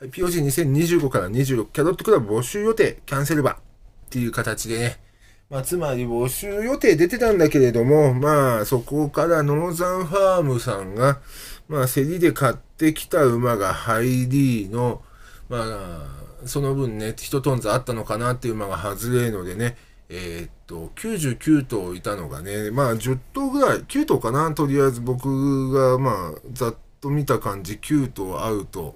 POG2025 から26キャロットクラブ募集予定、キャンセル場っていう形でね、まあ、つまり募集予定出てたんだけれども、まあ、そこからノーザンファームさんが、まあ、競りで買ってきた馬が入りの、まあ、その分ね、一トンズあったのかなっていう馬が外れのでね、えー、っと、99頭いたのがね、まあ、10頭ぐらい、9頭かな、とりあえず僕が、まあ、ざっと見た感じ、9頭アウト。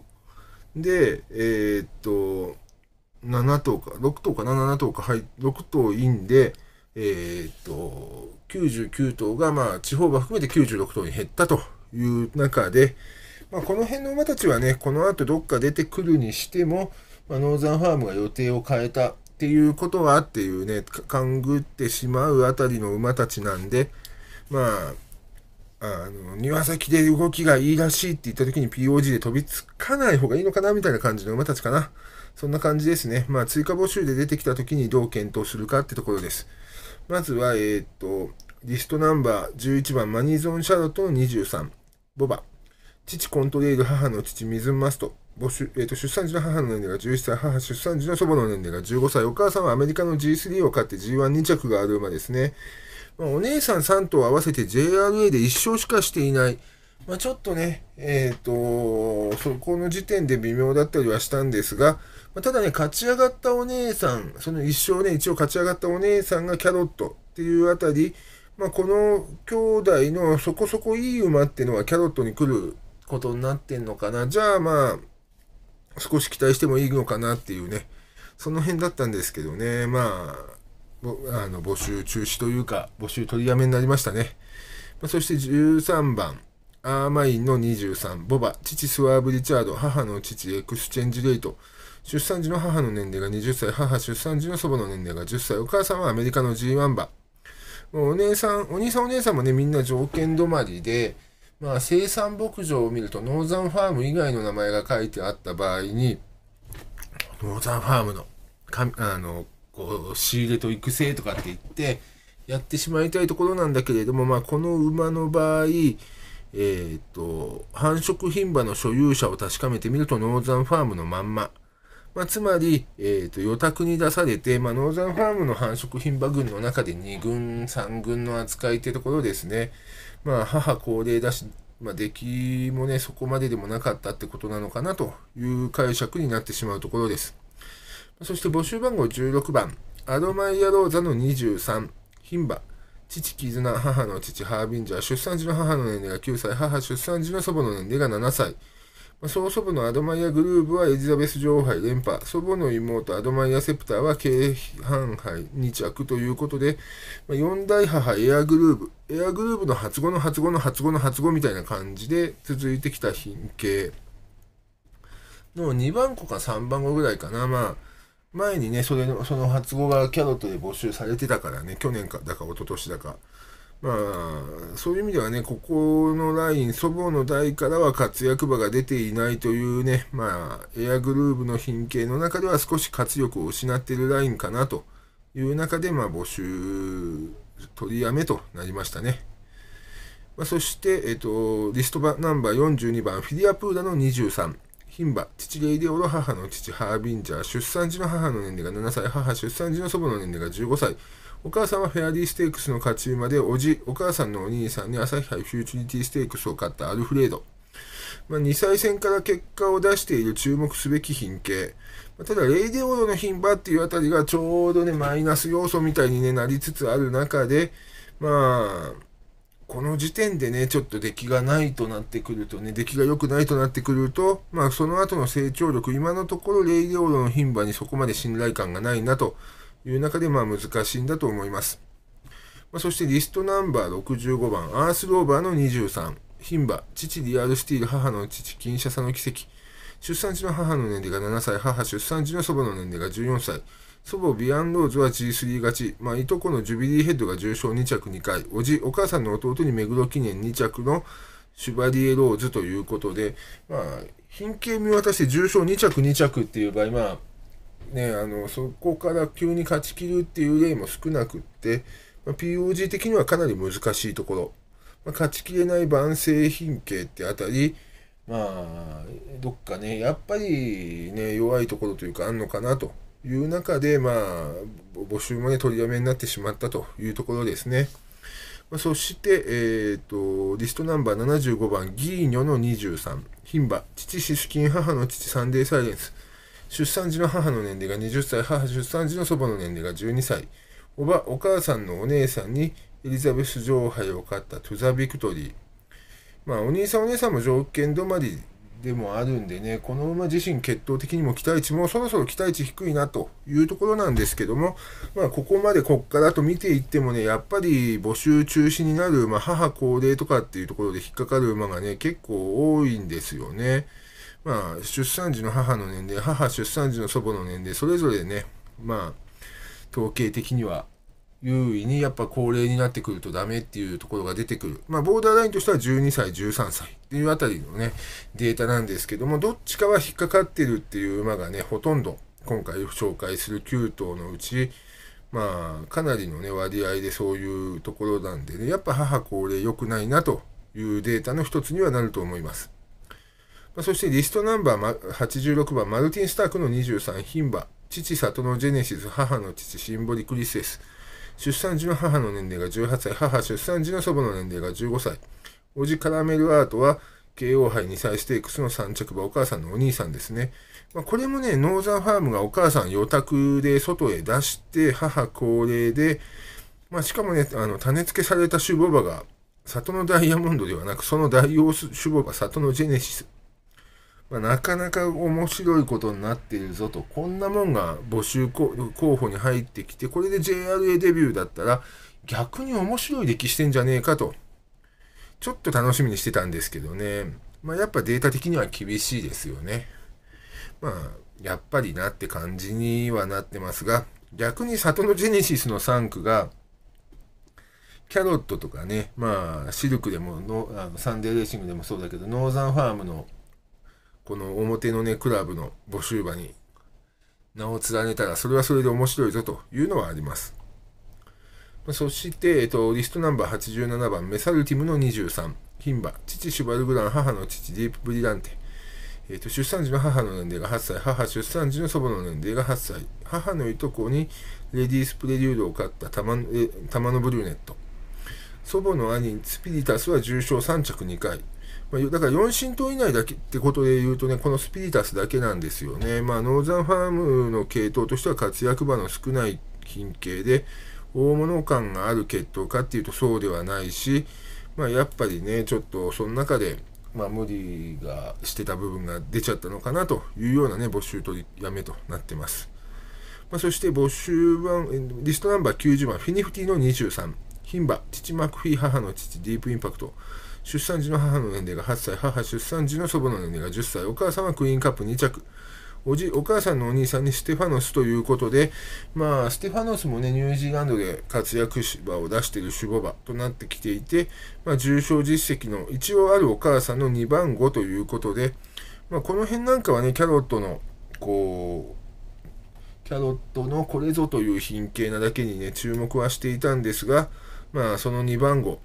で、えー、っと、7頭か、6頭かな、7頭か、はい、6頭いんで、えー、っと、99頭が、まあ、地方馬含めて96頭に減ったという中で、まあ、この辺の馬たちはね、この後どっか出てくるにしても、まあ、ノーザンファームが予定を変えたっていうことはっていうね、勘ぐってしまうあたりの馬たちなんで、まあ、あの、庭先で動きがいいらしいって言った時に POG で飛びつかない方がいいのかなみたいな感じの馬たちかな。そんな感じですね。まあ、追加募集で出てきた時にどう検討するかってところです。まずは、えー、っと、リストナンバー11番、マニゾン・シャロットの23、ボバ。父コントレイル、母の父ミズン・マスト。えー、と出産時の母の年齢が11歳、母出産時の祖母の年齢が15歳、お母さんはアメリカの G3 を買って G1 2着がある馬ですね。まあ、お姉さん3頭合わせて JRA で1勝しかしていない。まあ、ちょっとね、えっ、ー、と、そこの時点で微妙だったりはしたんですが、まあ、ただね、勝ち上がったお姉さん、その一勝ね、一応勝ち上がったお姉さんがキャロットっていうあたり、まあ、この兄弟のそこそこいい馬っていうのはキャロットに来ることになってんのかな。じゃあまあ、少し期待してもいいのかなっていうね、その辺だったんですけどね、まあ、あの募集中止というか、募集取りやめになりましたね。まあ、そして13番、アーマインの23、ボバ、父スワーブ・リチャード、母の父エクスチェンジ・レイト、出産時の母の年齢が20歳、母出産時の祖母の年齢が10歳、お母さんはアメリカの G1 馬。お姉さん、お兄さんお姉さんもね、みんな条件止まりで、まあ、生産牧場を見ると、ノーザンファーム以外の名前が書いてあった場合に、ノーザンファームの、かあの、こう仕入れと育成とかって言ってやってしまいたいところなんだけれども、まあ、この馬の場合、えーと、繁殖牝馬の所有者を確かめてみるとノーザンファームのまんま、まあ、つまり、えーと、と予託に出されて、まあ、ノーザンファームの繁殖牝馬群の中で2軍3軍の扱いってところですね、まあ、母高齢だし、まあ、出来もねそこまででもなかったってことなのかなという解釈になってしまうところです。そして募集番号16番、アドマイヤローザの23、牝馬、父絆、母の父、ハービンジャー、出産時の母の年齢が9歳、母出産時の祖母の年齢が7歳。曽祖母のアドマイヤグルーブはエリザベス女王杯連覇、祖母の妹アドマイヤセプターは京阪杯2着ということで、ま4代母エアグルーブ、エアグルーブの初語の初語の初語の初語みたいな感じで続いてきた品形の2番子か3番子ぐらいかな、まあ、前にね、それの、その発語がキャロットで募集されてたからね、去年か、だか一昨年だか。まあ、そういう意味ではね、ここのライン、祖母の代からは活躍馬が出ていないというね、まあ、エアグルーブの品形の中では少し活力を失っているラインかなという中で、まあ、募集取りやめとなりましたね。まあ、そして、えっと、リストナンバー42番、フィリアプーダの23。牝馬、父レイディオロ母の父ハービンジャー、出産時の母の年齢が7歳、母出産時の祖母の年齢が15歳、お母さんはフェアリーステークスの勝ち馬で、おじ、お母さんのお兄さんに朝日杯フューチュリティステークスを勝ったアルフレード。まあ、2歳戦から結果を出している注目すべき品系。まただ、レイディオロの牝馬っていうあたりがちょうどね、マイナス要素みたいに、ね、なりつつある中で、まあ、この時点でね、ちょっと出来がないとなってくるとね、出来が良くないとなってくると、まあその後の成長力、今のところレ業デの牝馬にそこまで信頼感がないなという中で、まあ難しいんだと思います。まあ、そしてリストナンバー65番、アースローバーの23、牝馬、父リアルスティール、母の父、金車差の奇跡、出産時の母の年齢が7歳、母出産時の祖母の年齢が14歳、祖母ビアンローズは G3 勝ち、まあ、いとこのジュビリーヘッドが重賞2着2回、おじ、お母さんの弟に目黒記念2着のシュバリエローズということで、まあ、品形見渡して重賞2着2着っていう場合、まあ、ね、あの、そこから急に勝ち切るっていう例も少なくって、まあ、POG 的にはかなり難しいところ。まあ、勝ちきれない万世品形ってあたり、まあ、どっかね、やっぱりね、弱いところというかあんのかなという中で、まあ、募集もね、取りやめになってしまったというところですね。まあ、そして、えっ、ー、と、リストナンバー75番、ギーニョの23、牝馬、父、シシキン、母の父、サンデーサイレンス、出産時の母の年齢が20歳、母出産時の祖母の年齢が12歳、おば、お母さんのお姉さんにエリザベス女王杯を勝ったトゥザ・ビクトリー。まあ、お兄さんお姉さんも条件止まりでもあるんでね、この馬自身血統的にも期待値もそろそろ期待値低いなというところなんですけども、まあ、ここまでこっからと見ていってもね、やっぱり募集中止になる馬、母高齢とかっていうところで引っかかる馬がね、結構多いんですよね。まあ、出産時の母の年齢、母出産時の祖母の年齢、それぞれね、まあ、統計的には優位にやっぱ高齢になってくるとダメっていうところが出てくる。まあボーダーラインとしては12歳、13歳っていうあたりのね、データなんですけども、どっちかは引っかかってるっていう馬がね、ほとんど今回紹介する9頭のうち、まあかなりのね、割合でそういうところなんでね、やっぱ母高齢良くないなというデータの一つにはなると思います。まあ、そしてリストナンバー86番、マルティン・スタークの23牝馬、父里のジェネシス、母の父シンボリクリセス出産時の母の年齢が18歳、母出産時の祖母の年齢が15歳。おじカラメルアートは、慶応杯2歳ステークスの3着馬、お母さんのお兄さんですね。まあ、これもね、ノーザンファームがお母さん予託で外へ出して、母高齢で、まあ、しかもね、あの、種付けされた種母馬が、里のダイヤモンドではなく、その代用種母馬、里のジェネシスまあ、なかなか面白いことになっているぞと、こんなもんが募集候補に入ってきて、これで JRA デビューだったら、逆に面白い歴してんじゃねえかと、ちょっと楽しみにしてたんですけどね、まあ、やっぱデータ的には厳しいですよね。まあ、やっぱりなって感じにはなってますが、逆に里のジェネシスの3区が、キャロットとかね、まあ、シルクでものあの、サンデーレーシングでもそうだけど、ノーザンファームのこの表のね、クラブの募集場に名を連ねたら、それはそれで面白いぞというのはあります。そして、えっと、リストナンバー87番、メサルティムの23、牝馬、父シュバルグラン、母の父ディープブリランテ。えっと、出産時の母の年齢が8歳、母出産時の祖母の年齢が8歳、母のいとこにレディースプレリュードを買った玉玉のブルーネット。祖母の兄、スピリタスは重傷3着2回。まあ、だから4神党以内だけってことで言うとね、このスピリタスだけなんですよね。まあ、ノーザンファームの系統としては活躍場の少ない品系で、大物感がある血統かっていうとそうではないし、まあ、やっぱりね、ちょっとその中で、まあ、無理がしてた部分が出ちゃったのかなというようなね、募集取りやめとなってます。まあ、そして募集版、リストナンバー90番、フィニフティの23、牝馬、父マクフィー母の父、ディープインパクト。出産時の母の年齢が8歳、母出産時の祖母の年齢が10歳、お母さんはクイーンカップ2着。おじ、お母さんのお兄さんにステファノスということで、まあ、ステファノスもね、ニュージーランドで活躍場を出している守護場となってきていて、まあ、重症実績の一応あるお母さんの2番5ということで、まあ、この辺なんかはね、キャロットの、こう、キャロットのこれぞという品形なだけにね、注目はしていたんですが、まあ、その2番5、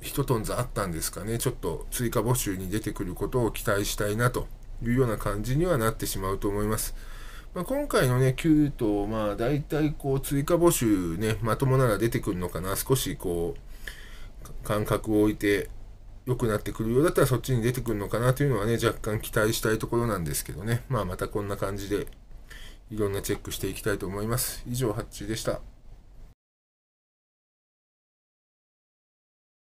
一とんずあったんですかね、ちょっと追加募集に出てくることを期待したいなというような感じにはなってしまうと思います。まあ、今回のね、9と、まあ、大体こう、追加募集ね、まともなら出てくるのかな、少しこう、感覚を置いて、良くなってくるようだったらそっちに出てくるのかなというのはね、若干期待したいところなんですけどね。まあまたこんな感じでいろんなチェックしていきたいと思います。以上、ハッチでした。